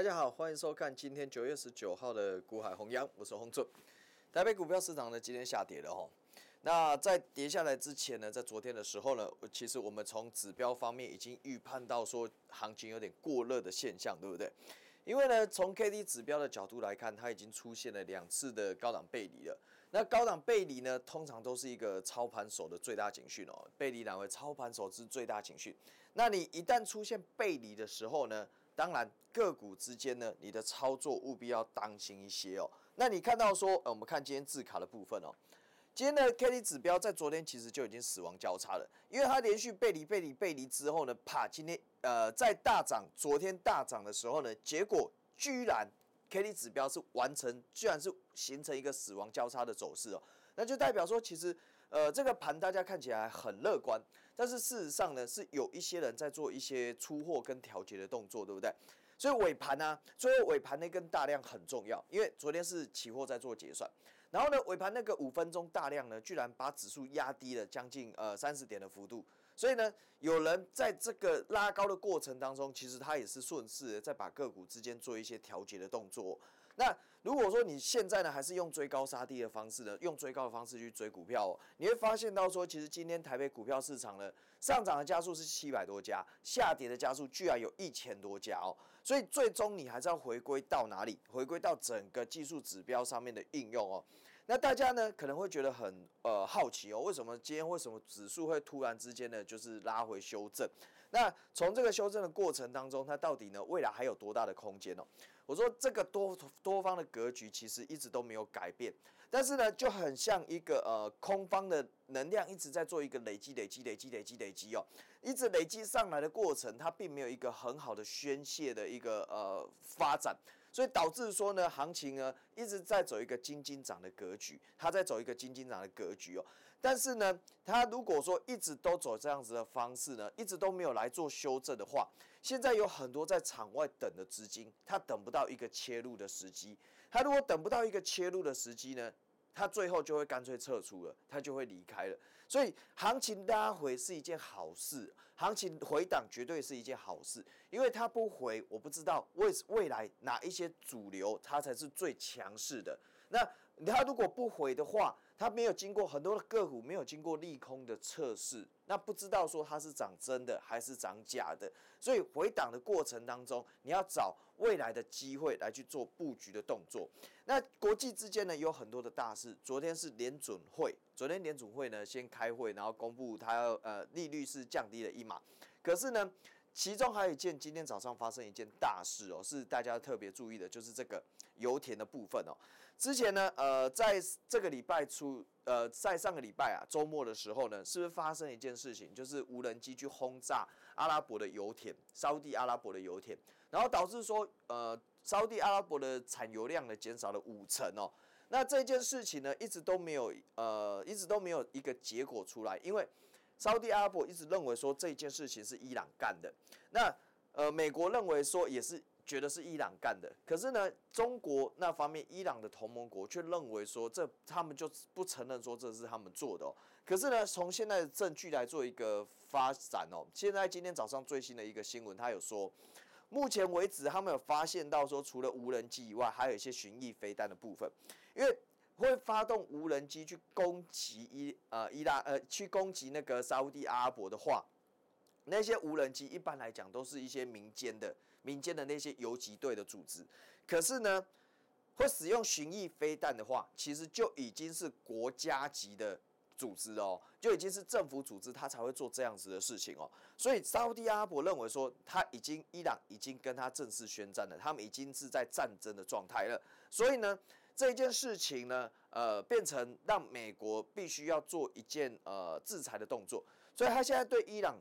大家好，欢迎收看今天九月十九号的股海弘扬，我是洪准。台北股票市场呢今天下跌了哈。那在跌下来之前呢，在昨天的时候呢，其实我们从指标方面已经预判到说行情有点过热的现象，对不对？因为呢，从 K D 指标的角度来看，它已经出现了两次的高档背离了。那高档背离呢，通常都是一个操盘手的最大警讯哦，背离乃为操盘手之最大警讯。那你一旦出现背离的时候呢？当然，个股之间呢，你的操作务必要当心一些哦。那你看到说，呃，我们看今天字卡的部分哦。今天的 k D 指标在昨天其实就已经死亡交叉了，因为它连续背离、背离、背离之后呢，啪，今天呃在大涨，昨天大涨的时候呢，结果居然 K D 指标是完成，居然是形成一个死亡交叉的走势哦。那就代表说，其实呃这个盘大家看起来很乐观。但是事实上呢，是有一些人在做一些出货跟调节的动作，对不对？所以尾盘呢，最后尾盘那根大量很重要，因为昨天是期货在做结算，然后呢尾盘那个五分钟大量呢，居然把指数压低了将近呃三十点的幅度，所以呢，有人在这个拉高的过程当中，其实他也是顺势在把个股之间做一些调节的动作。那如果说你现在呢，还是用追高杀低的方式呢，用追高的方式去追股票，哦，你会发现到说，其实今天台北股票市场呢，上涨的家数是七百多家，下跌的家数居然有一千多家哦。所以最终你还是要回归到哪里？回归到整个技术指标上面的应用哦。那大家呢可能会觉得很呃好奇哦，为什么今天为什么指数会突然之间呢，就是拉回修正？那从这个修正的过程当中，它到底呢未来还有多大的空间呢？我说这个多多方的格局其实一直都没有改变，但是呢就很像一个呃空方的能量一直在做一个累积、累积、累积、累积、累积哦，一直累积上来的过程，它并没有一个很好的宣泄的一个呃发展，所以导致说呢行情呢一直在走一个金金涨的格局，它在走一个金金涨的格局哦。但是呢，他如果说一直都走这样子的方式呢，一直都没有来做修正的话，现在有很多在场外等的资金，他等不到一个切入的时机。他如果等不到一个切入的时机呢，他最后就会干脆撤出了，他就会离开了。所以行情拉回是一件好事，行情回档绝对是一件好事，因为它不回，我不知道未未来哪一些主流它才是最强势的。那。他如果不回的话，他没有经过很多的个股，没有经过利空的测试，那不知道说它是涨真的还是涨假的。所以回档的过程当中，你要找未来的机会来去做布局的动作。那国际之间呢，有很多的大事。昨天是联准会，昨天联准会呢先开会，然后公布它要呃利率是降低了一码。可是呢，其中还有一件，今天早上发生一件大事哦，是大家特别注意的，就是这个。油田的部分哦，之前呢，呃，在这个礼拜出，呃，在上个礼拜啊，周末的时候呢，是不是发生一件事情，就是无人机去轰炸阿拉伯的油田，烧地阿拉伯的油田，然后导致说，呃，烧地阿拉伯的产油量呢减少了五成哦。那这件事情呢，一直都没有，呃，一直都没有一个结果出来，因为烧地阿拉伯一直认为说这件事情是伊朗干的，那呃，美国认为说也是。觉得是伊朗干的，可是呢，中国那方面伊朗的同盟国却认为说这他们就不承认说这是他们做的。可是呢，从现在的证据来做一个发展哦，现在今天早上最新的一个新闻，他有说，目前为止他们有发现到说，除了无人机以外，还有一些巡弋飞弹的部分，因为会发动无人机去攻击伊呃伊拉呃去攻击那个沙地阿拉伯的话，那些无人机一般来讲都是一些民间的。民间的那些游击队的组织，可是呢，会使用巡弋飞弹的话，其实就已经是国家级的组织哦，就已经是政府组织，他才会做这样子的事情哦。所以沙地阿伯认为说，他已经伊朗已经跟他正式宣战了，他们已经是在战争的状态了。所以呢，这一件事情呢，呃，变成让美国必须要做一件呃制裁的动作，所以他现在对伊朗。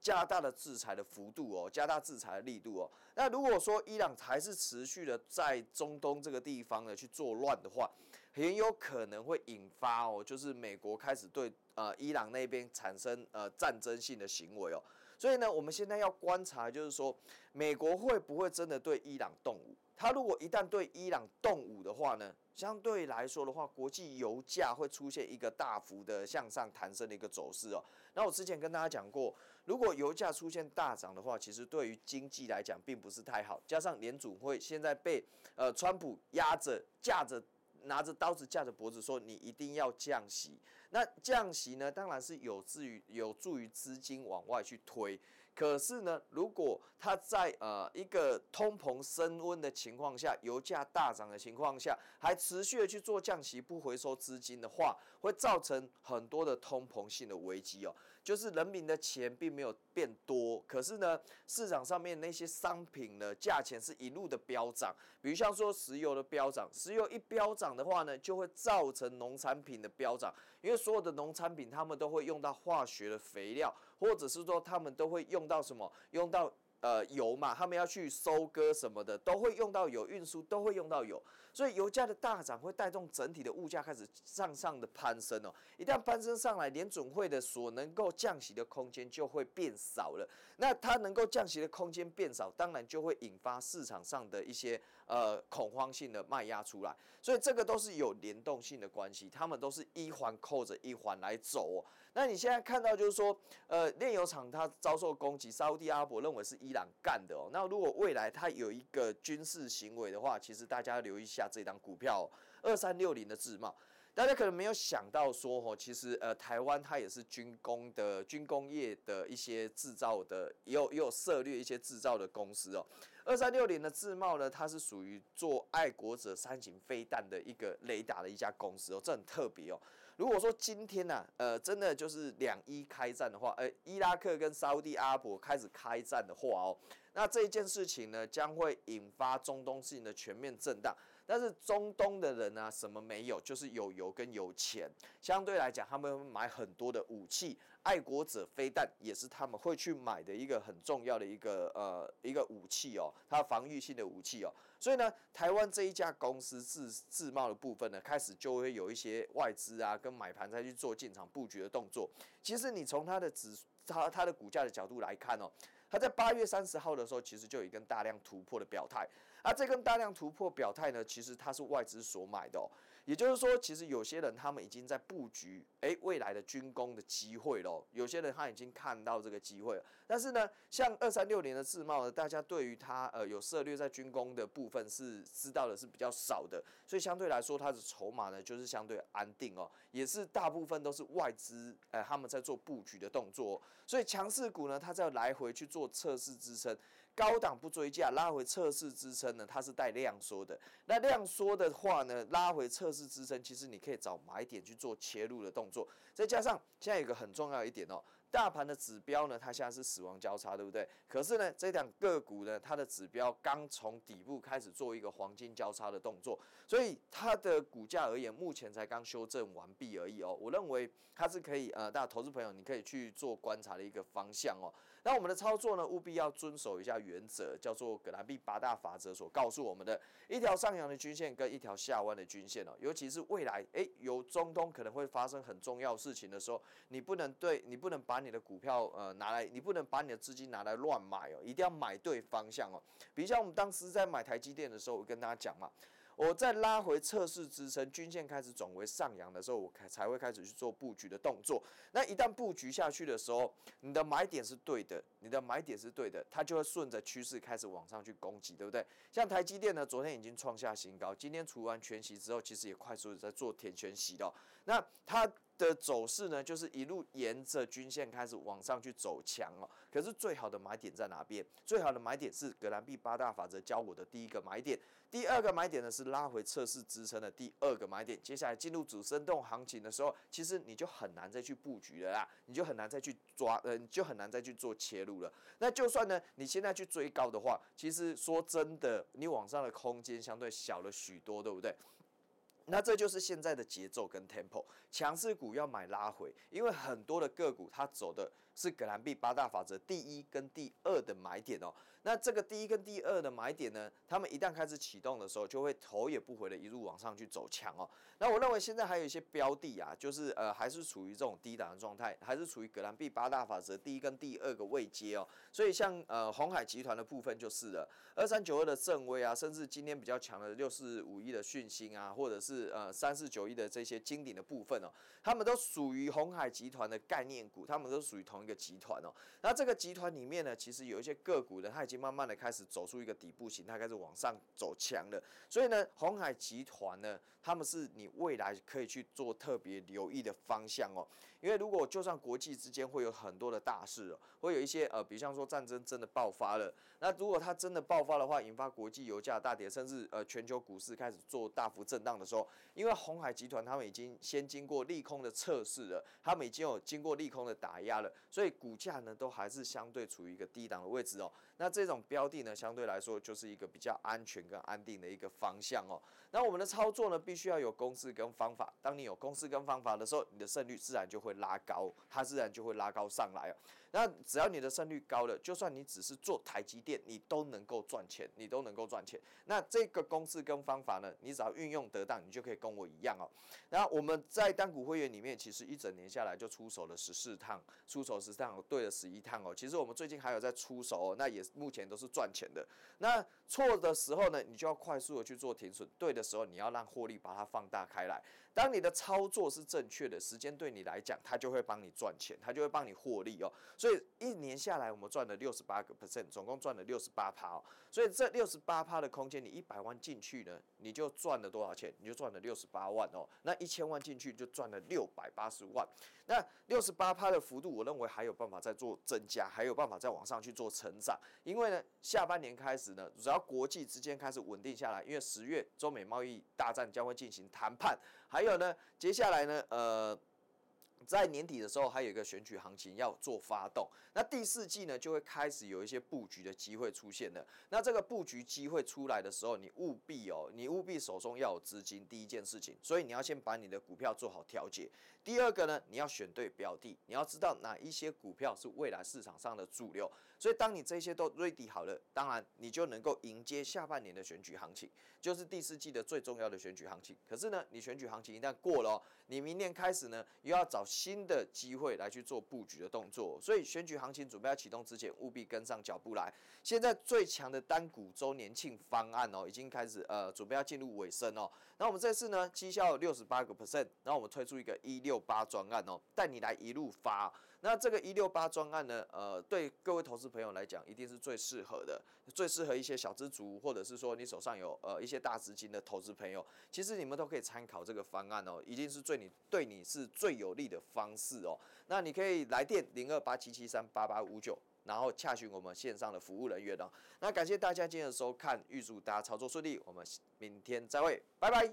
加大的制裁的幅度哦，加大制裁的力度哦。那如果说伊朗还是持续的在中东这个地方呢去做乱的话，很有可能会引发哦，就是美国开始对呃伊朗那边产生呃战争性的行为哦。所以呢，我们现在要观察，就是说美国会不会真的对伊朗动武？他如果一旦对伊朗动武的话呢？相对来说的话，国际油价会出现一个大幅的向上弹升的一个走势哦。那我之前跟大家讲过，如果油价出现大涨的话，其实对于经济来讲并不是太好。加上联储会现在被呃川普压着架着拿着刀子架着脖子说，你一定要降息。那降息呢，当然是有助于有助于资金往外去推。可是呢，如果它在呃一个通膨升温的情况下，油价大涨的情况下，还持续的去做降息不回收资金的话，会造成很多的通膨性的危机哦。就是人民的钱并没有变多，可是呢，市场上面那些商品呢，价钱是一路的飙涨。比如像说石油的飙涨，石油一飙涨的话呢，就会造成农产品的飙涨，因为所有的农产品他们都会用到化学的肥料，或者是说他们都会用到什么，用到。呃，油嘛，他们要去收割什么的，都会用到油，运输都会用到油，所以油价的大涨会带动整体的物价开始上上的攀升哦。一旦攀升上来，联准会的所能够降息的空间就会变少了。那它能够降息的空间变少，当然就会引发市场上的一些呃恐慌性的卖压出来。所以这个都是有联动性的关系，他们都是一环扣着一环来走。那你现在看到就是说，呃，炼油厂它遭受攻击，沙地阿伯认为是伊朗干的哦。那如果未来它有一个军事行为的话，其实大家留意一下这张股票，二三六零的自贸。大家可能没有想到说吼，其实呃，台湾它也是军工的、军工业的一些制造的，也有也有涉猎一些制造的公司哦。二三六零的自贸呢，它是属于做爱国者三型飞弹的一个雷达的一家公司哦，这很特别哦。如果说今天呢，呃，真的就是两伊开战的话，呃，伊拉克跟沙地阿拉伯开始开战的话哦，那这一件事情呢，将会引发中东事情的全面震荡。但是中东的人呢，什么没有，就是有油跟有钱。相对来讲，他们买很多的武器，爱国者飞弹也是他们会去买的一个很重要的一个呃一个武器哦，它防御性的武器哦。所以呢，台湾这一家公司自自贸的部分呢，开始就会有一些外资啊跟买盘再去做进场布局的动作。其实你从它的指它它的股价的角度来看哦。他在八月三十号的时候，其实就一根大量突破的表态，啊，这根大量突破表态呢，其实它是外资所买的。也就是说，其实有些人他们已经在布局，哎，未来的军工的机会喽。有些人他已经看到这个机会了。但是呢，像二三六年的自贸呢，大家对于它呃有涉略在军工的部分是知道的是比较少的，所以相对来说它的筹码呢就是相对安定哦，也是大部分都是外资呃他们在做布局的动作。所以强势股呢，它在来回去做测试支撑。高档不追价，拉回测试支撑呢，它是带量缩的。那量缩的话呢，拉回测试支撑，其实你可以找买点去做切入的动作。再加上现在有个很重要一点哦，大盘的指标呢，它现在是死亡交叉，对不对？可是呢，这两个股呢，它的指标刚从底部开始做一个黄金交叉的动作，所以它的股价而言，目前才刚修正完毕而已哦。我认为它是可以，呃，大家投资朋友你可以去做观察的一个方向哦。那我们的操作呢，务必要遵守一下原则，叫做葛兰碧八大法则所告诉我们的，一条上扬的均线跟一条下弯的均线哦，尤其是未来，诶，有中东可能会发生很重要事情的时候，你不能对，你不能把你的股票呃拿来，你不能把你的资金拿来乱买哦，一定要买对方向哦。比如像我们当时在买台积电的时候，我跟大家讲嘛。我在拉回测试支撑均线开始转为上扬的时候，我才才会开始去做布局的动作。那一旦布局下去的时候，你的买点是对的，你的买点是对的，它就会顺着趋势开始往上去攻击，对不对？像台积电呢，昨天已经创下新高，今天除完全息之后，其实也快速的在做填全洗了。那它的走势呢，就是一路沿着均线开始往上去走强哦。可是最好的买点在哪边？最好的买点是格兰币八大法则教我的第一个买点，第二个买点呢是拉回测试支撑的第二个买点。接下来进入主升动行情的时候，其实你就很难再去布局了啦，你就很难再去抓，你就很难再去做切入了。那就算呢你现在去追高的话，其实说真的，你往上的空间相对小了许多，对不对？那这就是现在的节奏跟 tempo，强势股要买拉回，因为很多的个股它走的。是格兰币八大法则第一跟第二的买点哦。那这个第一跟第二的买点呢，他们一旦开始启动的时候，就会头也不回的一路往上去走强哦。那我认为现在还有一些标的啊，就是呃还是处于这种低档的状态，还是处于格兰币八大法则第一跟第二个位阶哦。所以像呃红海集团的部分就是了，二三九二的正威啊，甚至今天比较强的六四五一的讯芯啊，或者是呃三四九一的这些经典的部分哦，他们都属于红海集团的概念股，他们都属于同。一个集团哦，那这个集团里面呢，其实有一些个股呢，它已经慢慢的开始走出一个底部形态，开始往上走强了。所以呢，红海集团呢，他们是你未来可以去做特别留意的方向哦。因为如果就算国际之间会有很多的大事，哦，会有一些呃，比方说战争真的爆发了，那如果它真的爆发的话，引发国际油价大跌，甚至呃全球股市开始做大幅震荡的时候，因为红海集团他们已经先经过利空的测试了，他们已经有经过利空的打压了。所以股价呢，都还是相对处于一个低档的位置哦。那这种标的呢，相对来说就是一个比较安全跟安定的一个方向哦。那我们的操作呢，必须要有公式跟方法。当你有公式跟方法的时候，你的胜率自然就会拉高，它自然就会拉高上来哦。那只要你的胜率高了，就算你只是做台积电，你都能够赚钱，你都能够赚钱。那这个公式跟方法呢，你只要运用得当，你就可以跟我一样哦。然后我们在单股会员里面，其实一整年下来就出手了十四趟，出手十四趟，对了十一趟哦。其实我们最近还有在出手，哦，那也目前都是赚钱的。那错的时候呢，你就要快速的去做停损；对的时候，你要让获利把它放大开来。当你的操作是正确的，时间对你来讲，它就会帮你赚钱，它就会帮你获利哦。所以一年下来，我们赚了六十八个 percent，总共赚了六十八趴哦。所以这六十八趴的空间，你一百万进去呢？你就赚了多少钱？你就赚了六十八万哦，那一千万进去就赚了六百八十万。那六十八趴的幅度，我认为还有办法再做增加，还有办法在往上去做成长。因为呢，下半年开始呢，只要国际之间开始稳定下来，因为十月中美贸易大战将会进行谈判，还有呢，接下来呢，呃。在年底的时候，还有一个选举行情要做发动，那第四季呢，就会开始有一些布局的机会出现了。那这个布局机会出来的时候，你务必哦，你务必手中要有资金，第一件事情。所以你要先把你的股票做好调节。第二个呢，你要选对标的，你要知道哪一些股票是未来市场上的主流。所以，当你这些都 ready 好了，当然你就能够迎接下半年的选举行情，就是第四季的最重要的选举行情。可是呢，你选举行情一旦过了，你明年开始呢，又要找新的机会来去做布局的动作。所以，选举行情准备要启动之前，务必跟上脚步来。现在最强的单股周年庆方案哦，已经开始呃，准备要进入尾声哦。那我们这次呢，绩效六十八个 percent，然后我们推出一个一六八专案哦，带你来一路发。那这个一六八专案呢，呃，对各位投资朋友来讲，一定是最适合的，最适合一些小资族，或者是说你手上有呃一些大资金的投资朋友，其实你们都可以参考这个方案哦，一定是最你对你是最有利的方式哦。那你可以来电零二八七七三八八五九，然后洽询我们线上的服务人员哦。那感谢大家今的收看，预祝大家操作顺利，我们明天再会，拜拜。